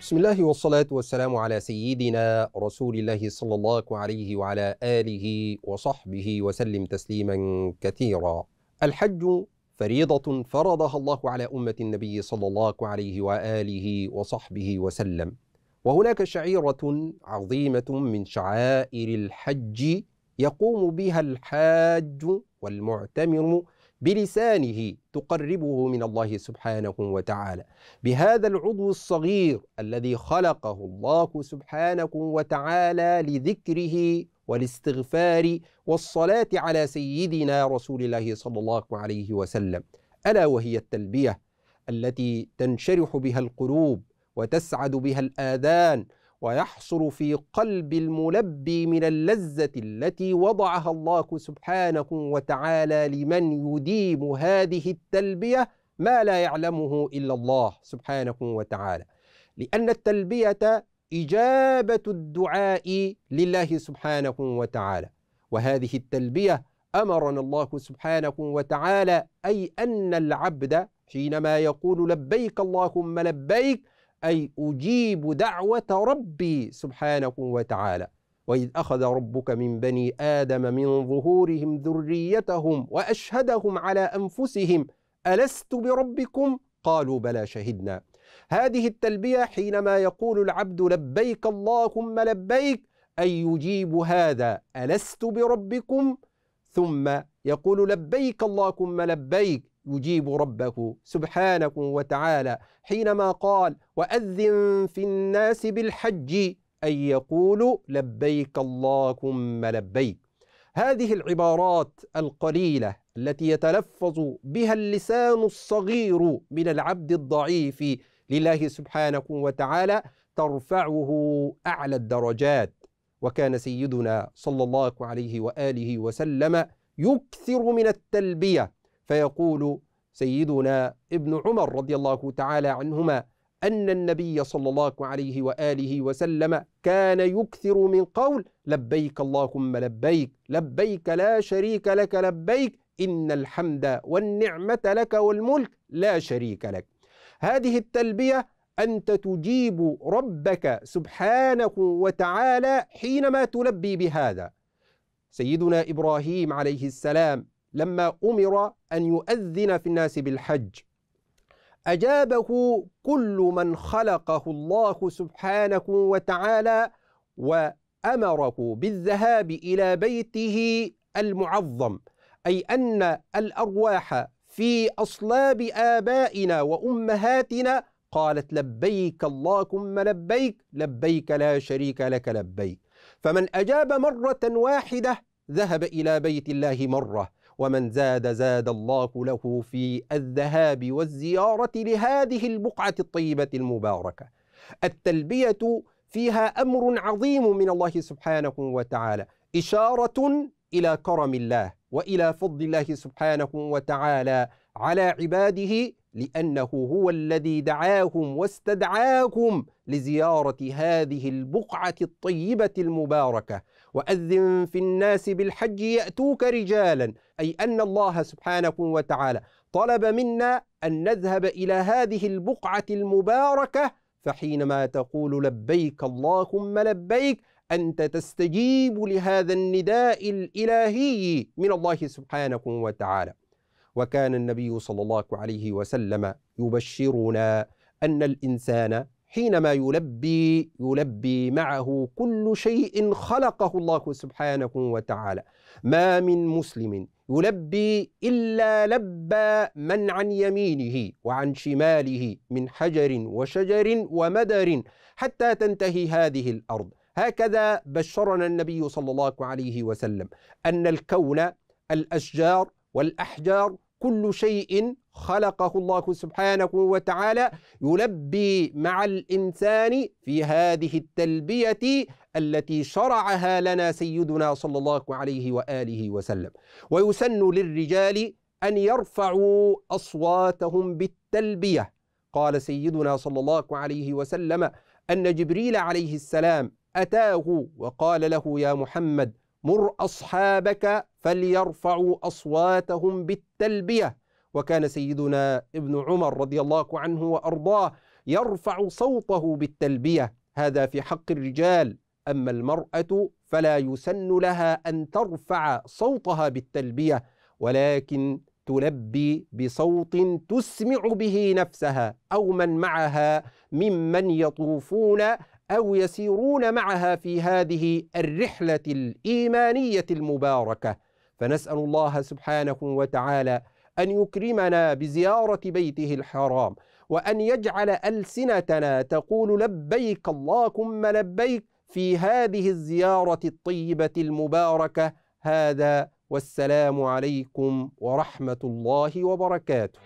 بسم الله والصلاة والسلام على سيدنا رسول الله صلى الله عليه وعلى آله وصحبه وسلم تسليما كثيرا الحج فريضة فرضها الله على أمة النبي صلى الله عليه وآله وصحبه وسلم وهناك شعيرة عظيمة من شعائر الحج يقوم بها الحاج والمعتمر بلسانه تقربه من الله سبحانه وتعالى بهذا العضو الصغير الذي خلقه الله سبحانه وتعالى لذكره والاستغفار والصلاة على سيدنا رسول الله صلى الله عليه وسلم ألا وهي التلبية التي تنشرح بها القلوب وتسعد بها الآذان ويحصل في قلب الملبي من اللذة التي وضعها الله سبحانه وتعالى لمن يديم هذه التلبية ما لا يعلمه إلا الله سبحانه وتعالى لأن التلبية إجابة الدعاء لله سبحانه وتعالى وهذه التلبية أمرنا الله سبحانه وتعالى أي أن العبد حينما يقول لبيك اللهم لبيك أي أجيب دعوة ربي سبحانه وتعالى وإذ أخذ ربك من بني آدم من ظهورهم ذريتهم وأشهدهم على أنفسهم ألست بربكم؟ قالوا بلى شهدنا هذه التلبية حينما يقول العبد لبيك اللهم لبيك أي يجيب هذا ألست بربكم؟ ثم يقول لبيك اللهم لبيك يجيب ربه سبحانه وتعالى حينما قال وأذن في الناس بالحج أن يقولوا لبيك اللهم لبيك هذه العبارات القليلة التي يتلفظ بها اللسان الصغير من العبد الضعيف لله سبحانه وتعالى ترفعه أعلى الدرجات وكان سيدنا صلى الله عليه وآله وسلم يكثر من التلبية فيقول سيدنا ابن عمر رضي الله تعالى عنهما أن النبي صلى الله عليه وآله وسلم كان يكثر من قول لبيك اللهم لبيك لبيك لا شريك لك لبيك إن الحمد والنعمة لك والملك لا شريك لك هذه التلبية أنت تجيب ربك سبحانه وتعالى حينما تلبي بهذا سيدنا إبراهيم عليه السلام لما أمر أن يؤذن في الناس بالحج أجابه كل من خلقه الله سبحانه وتعالى وأمره بالذهاب إلى بيته المعظم أي أن الأرواح في أصلاب آبائنا وأمهاتنا قالت لبيك اللهم لبيك لبيك لا شريك لك لبيك فمن أجاب مرة واحدة ذهب إلى بيت الله مرة ومن زاد زاد الله له في الذهاب والزيارة لهذه البقعة الطيبة المباركة. التلبية فيها أمر عظيم من الله سبحانه وتعالى، إشارة إلى كرم الله وإلى فضل الله سبحانه وتعالى على عباده لأنه هو الذي دعاهم واستدعاهم لزيارة هذه البقعة الطيبة المباركة وأذن في الناس بالحج يأتوك رجالا أي أن الله سبحانه وتعالى طلب منا أن نذهب إلى هذه البقعة المباركة فحينما تقول لبيك اللهم لبيك أنت تستجيب لهذا النداء الإلهي من الله سبحانه وتعالى وكان النبي صلى الله عليه وسلم يبشرنا أن الإنسان حينما يلبي يلبي معه كل شيء خلقه الله سبحانه وتعالى ما من مسلم يلبي إلا لبى من عن يمينه وعن شماله من حجر وشجر ومدر حتى تنتهي هذه الأرض هكذا بشرنا النبي صلى الله عليه وسلم ان الكون الاشجار والاحجار كل شيء خلقه الله سبحانه وتعالى يلبي مع الانسان في هذه التلبيه التي شرعها لنا سيدنا صلى الله عليه واله وسلم ويسن للرجال ان يرفعوا اصواتهم بالتلبيه قال سيدنا صلى الله عليه وسلم ان جبريل عليه السلام أتاه وقال له يا محمد مر أصحابك فليرفعوا أصواتهم بالتلبية وكان سيدنا ابن عمر رضي الله عنه وأرضاه يرفع صوته بالتلبية هذا في حق الرجال أما المرأة فلا يسن لها أن ترفع صوتها بالتلبية ولكن تلبي بصوت تسمع به نفسها أو من معها ممن يطوفون أو يسيرون معها في هذه الرحلة الإيمانية المباركة فنسأل الله سبحانه وتعالى أن يكرمنا بزيارة بيته الحرام وأن يجعل ألسنتنا تقول لبيك اللهم لبيك في هذه الزيارة الطيبة المباركة هذا والسلام عليكم ورحمة الله وبركاته